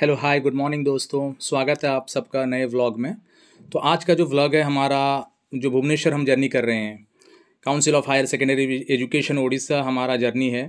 hello hi good morning दोस्तों स्वागत है आप सबका नए व्लॉग में तो आज का जो व्लॉग है हमारा जो भुवनेश्वर हम जर्नी कर रहे हैं council of higher secondary education Odisha हमारा जर्नी है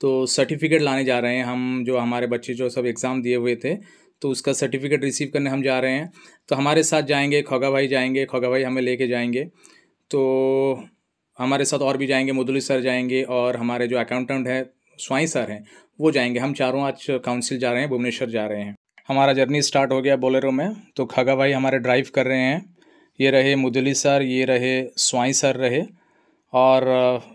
तो सर्टिफिकेट लाने जा रहे हैं हम जो हमारे बच्चे जो सब एग्ज़ाम दिए हुए थे तो उसका सर्टिफिकेट रिसीव करने हम जा रहे हैं तो हमारे साथ जाएंगे खोगा भाई जाएंगे खोगा भाई हमें लेके जाएंगे तो हमारे साथ और भी जाएंगे मुदुली सर जाएंगे और हमारे जो अकाउंटेंट है स्वाई सर हैं वो जाएंगे हम चारों आज काउंसिल जा रहे हैं भुवनेश्वर जा रहे हैं हमारा जर्नी स्टार्ट हो गया बोलेरो में तो खगा भाई हमारे ड्राइव कर रहे हैं ये रहे मुदली सर ये रहे स्वाई सर रहे और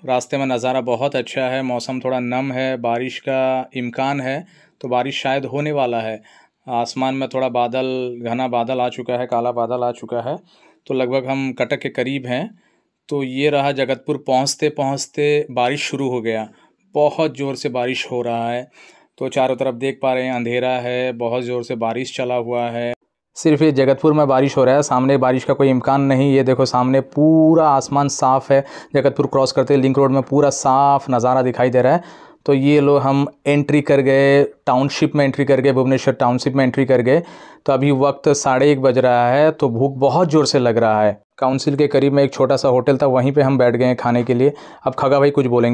रास्ते में नज़ारा बहुत अच्छा है मौसम थोड़ा नम है बारिश का इम्कान है तो बारिश शायद होने वाला है आसमान में थोड़ा बादल घना बादल आ चुका है काला बादल आ चुका है तो लगभग हम कटक के करीब हैं तो ये रहा जगतपुर पहुंचते पहुंचते बारिश शुरू हो गया बहुत ज़ोर से बारिश हो रहा है तो चारों तरफ देख पा रहे हैं अंधेरा है बहुत ज़ोर से बारिश चला हुआ है सिर्फ ये जगतपुर में बारिश हो रहा है सामने बारिश का कोई इम्कान नहीं ये देखो सामने पूरा आसमान साफ़ है जगतपुर क्रॉस करते लिंक रोड में पूरा साफ़ नज़ारा दिखाई दे रहा है तो ये लोग हम एंट्री कर गए टाउनशिप में एंट्री कर गए भुवनेश्वर टाउनशिप में एंट्री कर गए तो अभी वक्त साढ़े एक बज रहा है तो भूख बहुत ज़ोर से लग रहा है काउंसिल के करीब में एक छोटा सा होटल था वहीं पे हम बैठ गए हैं खाने के लिए अब खगा भाई कुछ बोलेंगे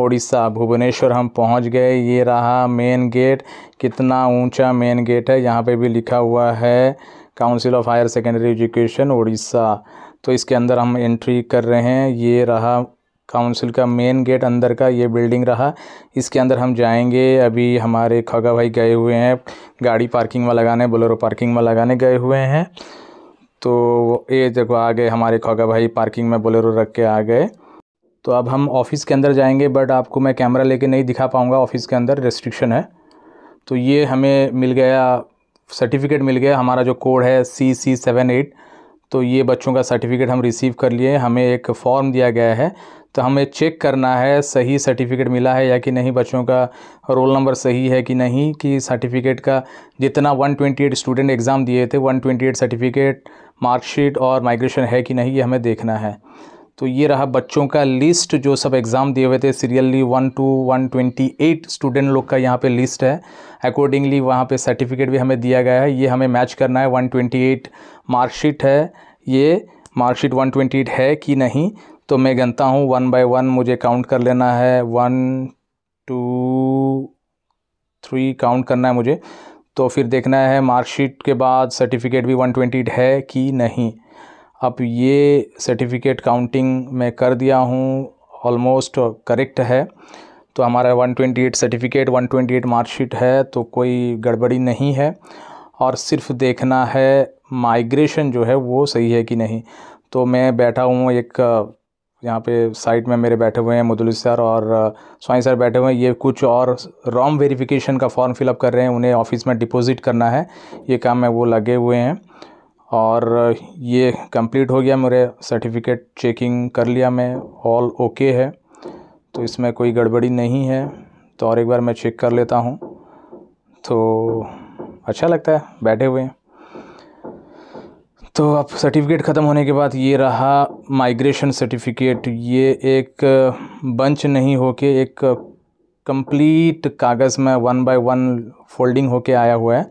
उड़ीसा भुवनेश्वर हम पहुंच गए ये रहा मेन गेट कितना ऊंचा मेन गेट है यहाँ पे भी लिखा हुआ है council of higher secondary education Orissa तो इसके अंदर हम एंट्री कर रहे हैं ये रहा काउंसिल का मेन गेट अंदर का ये बिल्डिंग रहा इसके अंदर हम जाएंगे अभी हमारे खगा भाई गए हुए हैं गाड़ी पार्किंग में लगाने बोलेरो पार्किंग में लगाने गए हुए हैं तो ये देखो आ गए हमारे खगा भाई पार्किंग में बोलेरो रख के आ गए तो अब हम ऑफिस के अंदर जाएंगे बट आपको मैं कैमरा लेके नहीं दिखा पाऊँगा ऑफिस के अंदर रेस्ट्रिक्शन है तो ये हमें मिल गया सर्टिफिकेट मिल गया हमारा जो कोड है सी सी सेवन एट तो ये बच्चों का सर्टिफिकेट हम रिसीव कर लिए हमें एक फॉर्म दिया गया है तो हमें चेक करना है सही सर्टिफिकेट मिला है या कि नहीं बच्चों का रोल नंबर सही है कि नहीं कि सर्टिफिकेट का जितना 128 स्टूडेंट एग्ज़ाम दिए थे 128 सर्टिफिकेट मार्कशीट और माइग्रेशन है कि नहीं ये हमें देखना है तो ये रहा बच्चों का लिस्ट जो सब एग्ज़ाम दिए हुए थे serially one two one twenty eight student लोग का यहाँ पे लिस्ट है अकॉर्डिंगली वहाँ पे सर्टिफिकेट भी हमें दिया गया है ये हमें मैच करना है वन ट्वेंटी एट मार्कशीट है ये मार्कशीट वन ट्वेंटी एट है कि नहीं तो मैं गनता हूँ वन बाय वन मुझे काउंट कर लेना है वन टू थ्री काउंट करना है मुझे तो फिर देखना है मार्कशीट के बाद सर्टिफिकेट भी वन ट्वेंटी है कि नहीं अब ये सर्टिफिकेट काउंटिंग मैं कर दिया हूँ ऑलमोस्ट करेक्ट है तो हमारा 128 सर्टिफिकेट 128 मार्कशीट है तो कोई गड़बड़ी नहीं है और सिर्फ देखना है माइग्रेशन जो है वो सही है कि नहीं तो मैं बैठा हूँ एक यहाँ पे साइट में मेरे बैठे हुए हैं मुदुल सर और स्वाई सर बैठे हुए हैं ये कुछ और रॉम वेरिफिकेशन का फॉर्म फिलअप कर रहे हैं उन्हें ऑफिस में डिपॉजिट करना है ये काम में वो लगे हुए हैं और ये कंप्लीट हो गया मेरे सर्टिफिकेट चेकिंग कर लिया मैं ऑल ओके है तो इसमें कोई गड़बड़ी नहीं है तो और एक बार मैं चेक कर लेता हूँ तो अच्छा लगता है बैठे हुए हैं तो अब सर्टिफिकेट ख़त्म होने के बाद ये रहा माइग्रेशन सर्टिफिकेट ये एक बंच नहीं होके एक कंप्लीट कागज़ में वन बाय वन फोल्डिंग होके आया हुआ है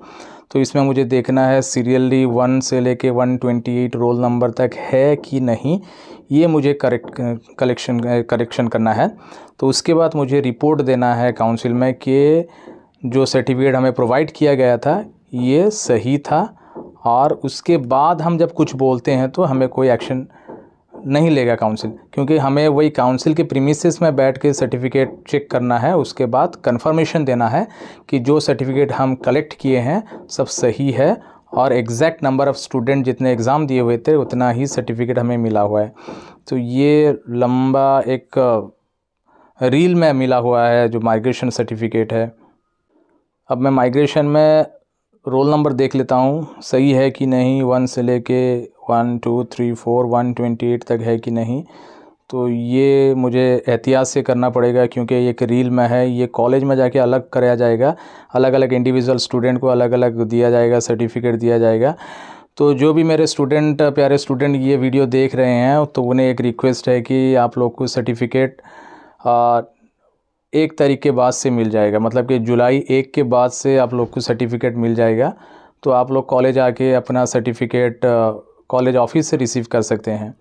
तो इसमें मुझे देखना है सीरियली वन से लेके one twenty eight roll number तक है कि नहीं ये मुझे करेक्ट कलेक्शन करेक्शन करना है तो उसके बाद मुझे रिपोर्ट देना है काउंसिल में कि जो सर्टिफिकेट हमें प्रोवाइड किया गया था ये सही था और उसके बाद हम जब कुछ बोलते हैं तो हमें कोई एक्शन नहीं लेगा काउंसिल क्योंकि हमें वही काउंसिल के प्रीमिसेस में बैठ के सर्टिफिकेट चेक करना है उसके बाद कंफर्मेशन देना है कि जो सर्टिफिकेट हम कलेक्ट किए हैं सब सही है और एग्जैक्ट नंबर ऑफ़ स्टूडेंट जितने एग्ज़ाम दिए हुए थे उतना ही सर्टिफिकेट हमें मिला हुआ है तो ये लंबा एक रील में मिला हुआ है जो माइग्रेशन सर्टिफिकेट है अब मैं माइग्रेशन में रोल नंबर देख लेता हूँ सही है कि नहीं वन से लेके one two three four one twenty eight तक है कि नहीं तो ये मुझे एहतियात से करना पड़ेगा क्योंकि एक रील में है ये कॉलेज में जाके अलग कराया जाएगा अलग अलग इंडिविजुअल स्टूडेंट को अलग अलग दिया जाएगा सर्टिफिकेट दिया जाएगा तो जो भी मेरे स्टूडेंट प्यारे स्टूडेंट ये वीडियो देख रहे हैं तो उन्हें एक रिक्वेस्ट है कि आप लोग को सर्टिफिकेट एक तारीख के बाद से मिल जाएगा मतलब कि जुलाई एक के बाद से आप लोग को सर्टिफिकेट मिल जाएगा तो आप लोग कॉलेज आके अपना सर्टिफिकेट कॉलेज ऑफिस से रिसीव कर सकते हैं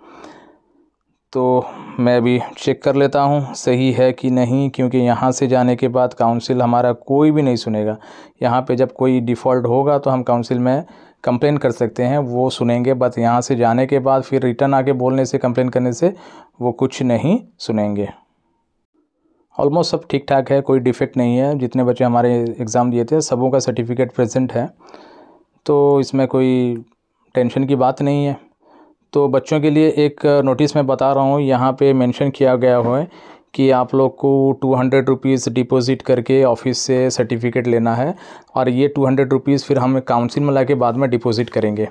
तो मैं अभी चेक कर लेता हूँ सही है कि नहीं क्योंकि यहाँ से जाने के बाद काउंसिल हमारा कोई भी नहीं सुनेगा यहाँ पे जब कोई डिफ़ॉल्ट होगा तो हम काउंसिल में कंप्लेन कर सकते हैं वो सुनेंगे बट यहाँ से जाने के बाद फिर रिटर्न आके बोलने से कंप्लेन करने से वो कुछ नहीं सुनेंगे ऑलमोस्ट सब ठीक ठाक है कोई डिफेक्ट नहीं है जितने बच्चे हमारे एग्ज़ाम दिए थे सबों का सर्टिफिकेट प्रेजेंट है तो इसमें कोई टेंशन की बात नहीं है तो बच्चों के लिए एक नोटिस मैं बता रहा हूँ यहाँ पे मेंशन किया गया हो है कि आप लोग को टू हंड्रेड रुपीज़ डिपोज़िट करके ऑफिस से सर्टिफिकेट लेना है और ये टू हंड्रेड रुपीज़ फिर हम काउंसिल में ला के बाद में डिपोज़िट करेंगे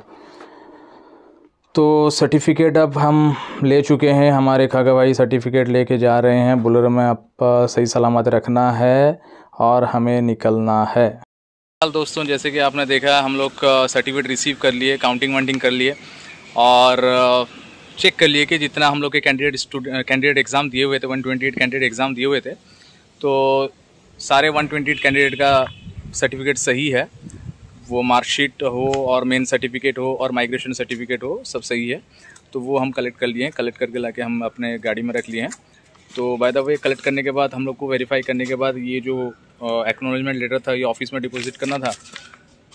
तो सर्टिफिकेट अब हम ले चुके हैं हमारे खागा भाई सर्टिफिकेट लेके जा रहे हैं बुलर में आप सही सलामत रखना है और हमें निकलना है दोस्तों जैसे कि आपने देखा हम लोग सर्टिफिकेट रिसीव कर लिए काउंटिंग वाउंटिंग कर लिए और चेक कर लिए कि जितना हम लोग के कैंडिडेट स्टूडेंट कैंडिडेट एग्ज़ाम दिए हुए थे 128 कैंडिडेट एग्ज़ाम दिए हुए थे तो सारे 128 कैंडिडेट का सर्टिफिकेट सही है वो मार्कशीट हो और मेन सर्टिफिकेट हो और माइग्रेशन सर्टिफिकेट हो सब सही है तो वो हम कलेक्ट कर लिए हैं कलेक्ट करके ला हम अपने गाड़ी में रख लिए हैं तो बाय द वे कलेक्ट करने के बाद हम लोग को वेरीफाई करने के बाद ये जो एक्नोलॉजमेंट लेटर था ये ऑफिस में डिपॉजिट करना था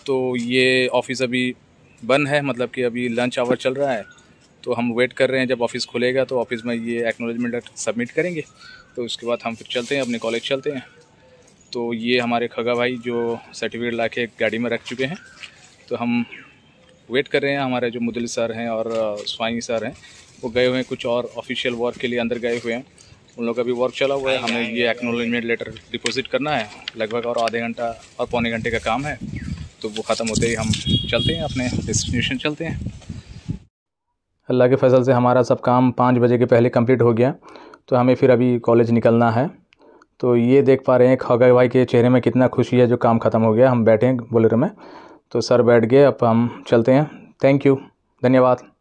तो ये ऑफिस अभी बंद है मतलब कि अभी लंच आवर चल रहा है तो हम वेट कर रहे हैं जब ऑफिस खुलेगा तो ऑफिस में ये लेटर सबमिट करेंगे तो उसके बाद हम फिर चलते हैं अपने कॉलेज चलते हैं तो ये हमारे खगा भाई जो सर्टिफिकेट ला के गाड़ी में रख चुके हैं तो हम वेट कर रहे हैं हमारे जो मुदल सर हैं और स्वाई सर हैं वो गए हुए हैं कुछ और ऑफिशियल वर्क के लिए अंदर गए हुए हैं उन लोग का भी वर्क चला हुआ है हमें ये एक्नोलॉजमेंट लेटर डिपॉजिट करना है लगभग और आधे घंटा और पौने घंटे का काम है तो वो ख़त्म होते ही हम चलते हैं अपने डेस्टिनेशन चलते हैं अल्लाह के फजल से हमारा सब काम पाँच बजे के पहले कंप्लीट हो गया तो हमें फिर अभी कॉलेज निकलना है तो ये देख पा रहे हैं खगै भाई के चेहरे में कितना खुशी है जो काम ख़त्म हो गया हम बैठे हैं बोलेरो में तो सर बैठ गए अब हम चलते हैं थैंक यू धन्यवाद